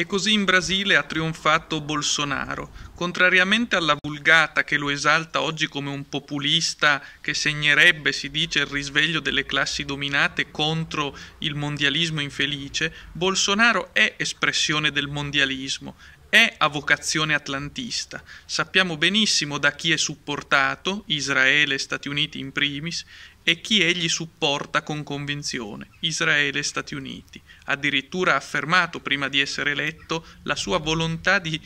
E così in Brasile ha trionfato Bolsonaro, contrariamente alla vulgata che lo esalta oggi come un populista che segnerebbe, si dice, il risveglio delle classi dominate contro il mondialismo infelice, Bolsonaro è espressione del mondialismo, è a vocazione atlantista. Sappiamo benissimo da chi è supportato, Israele e Stati Uniti in primis, e chi egli supporta con convinzione, Israele e Stati Uniti. Addirittura ha affermato prima di essere eletto la sua volontà di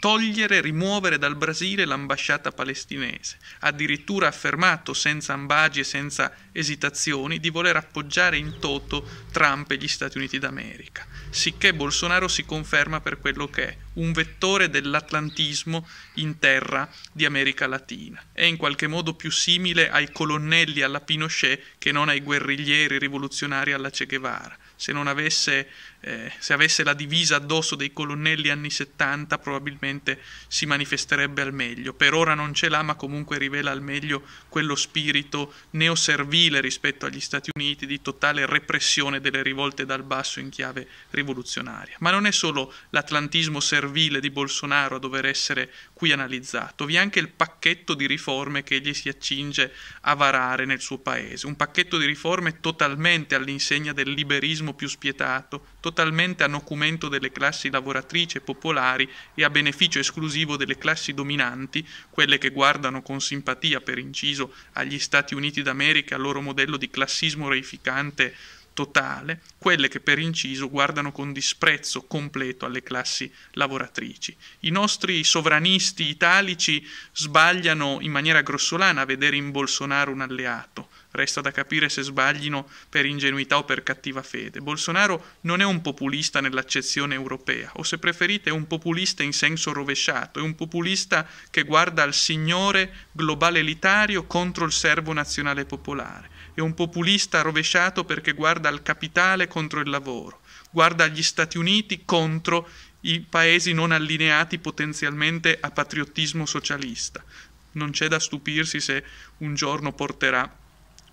togliere, rimuovere dal Brasile l'ambasciata palestinese. Addirittura ha affermato senza ambagi e senza esitazioni di voler appoggiare in toto Trump e gli Stati Uniti d'America. Sicché Bolsonaro si conferma per quello che è, un vettore dell'atlantismo in terra di America Latina. È in qualche modo più simile ai colonnelli alla Pinochet che non ai guerriglieri rivoluzionari alla Che Guevara se, avesse, eh, se avesse la divisa addosso dei colonnelli anni 70 probabilmente si manifesterebbe al meglio. Per ora non ce l'ha, ma comunque rivela al meglio quello spirito neoservile rispetto agli Stati Uniti di totale repressione delle rivolte dal basso in chiave rivoluzionaria. Ma non è solo l'atlantismo servile di Bolsonaro a dover essere qui analizzato, vi è anche il pacchetto di riforme che egli si accinge a varare nel suo paese, un pacchetto di riforme totalmente all'insegna del liberismo più spietato, totalmente a nocumento delle classi lavoratrici e popolari e a beneficio esclusivo delle classi dominanti, quelle che guardano con simpatia, per inciso, agli Stati Uniti d'America, al loro modello di classismo reificante totale quelle che per inciso guardano con disprezzo completo alle classi lavoratrici. I nostri sovranisti italici sbagliano in maniera grossolana a vedere in Bolsonaro un alleato. Resta da capire se sbaglino per ingenuità o per cattiva fede. Bolsonaro non è un populista nell'accezione europea, o se preferite è un populista in senso rovesciato, è un populista che guarda al signore globale elitario contro il servo nazionale popolare. È un populista rovesciato perché guarda al capitale contro il lavoro, guarda agli Stati Uniti contro i paesi non allineati potenzialmente a patriottismo socialista. Non c'è da stupirsi se un giorno porterà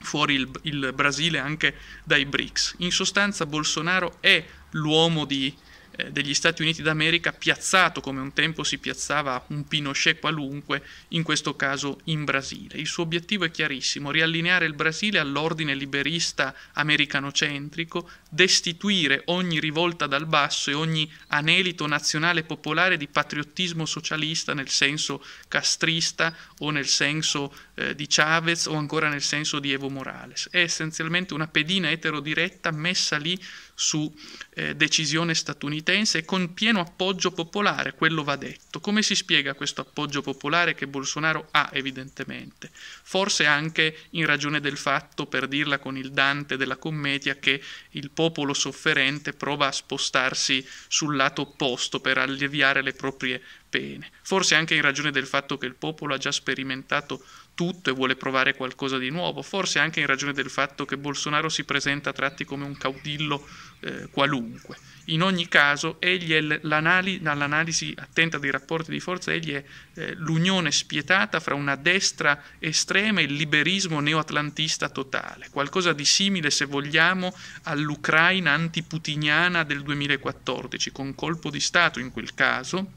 fuori il, il Brasile anche dai BRICS. In sostanza Bolsonaro è l'uomo di eh, degli Stati Uniti d'America piazzato come un tempo si piazzava un Pinochet qualunque, in questo caso in Brasile. Il suo obiettivo è chiarissimo, riallineare il Brasile all'ordine liberista americano-centrico, destituire ogni rivolta dal basso e ogni anelito nazionale popolare di patriottismo socialista nel senso castrista o nel senso eh, di Chavez o ancora nel senso di Evo Morales. È essenzialmente una pedina eterodiretta messa lì su eh, decisione statunitense statunitense e con pieno appoggio popolare, quello va detto. Come si spiega questo appoggio popolare che Bolsonaro ha evidentemente? Forse anche in ragione del fatto, per dirla con il Dante della commedia, che il popolo sofferente prova a spostarsi sul lato opposto per alleviare le proprie pene. Forse anche in ragione del fatto che il popolo ha già sperimentato tutto e vuole provare qualcosa di nuovo, forse anche in ragione del fatto che Bolsonaro si presenta a tratti come un caudillo eh, qualunque. In ogni caso, l'analisi, l'analisi attenta dei rapporti di forza, egli è eh, l'unione spietata fra una destra estrema e il liberismo neoatlantista totale, qualcosa di simile, se vogliamo, all'Ucraina antiputiniana del 2014, con colpo di Stato in quel caso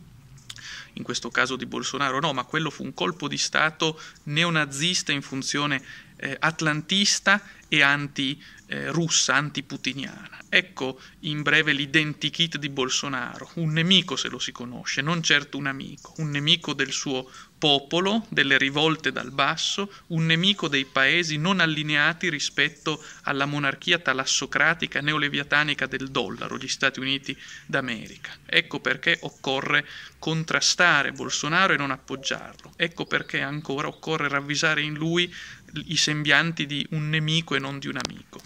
in questo caso di Bolsonaro, no, ma quello fu un colpo di Stato neonazista in funzione eh, atlantista e anti eh, russa antiputiniana. Ecco in breve l'identikit di Bolsonaro, un nemico se lo si conosce, non certo un amico, un nemico del suo popolo, delle rivolte dal basso, un nemico dei paesi non allineati rispetto alla monarchia talassocratica neoleviatanica del dollaro, gli Stati Uniti d'America. Ecco perché occorre contrastare Bolsonaro e non appoggiarlo. Ecco perché ancora occorre ravvisare in lui i sembianti di un nemico e non di un amico.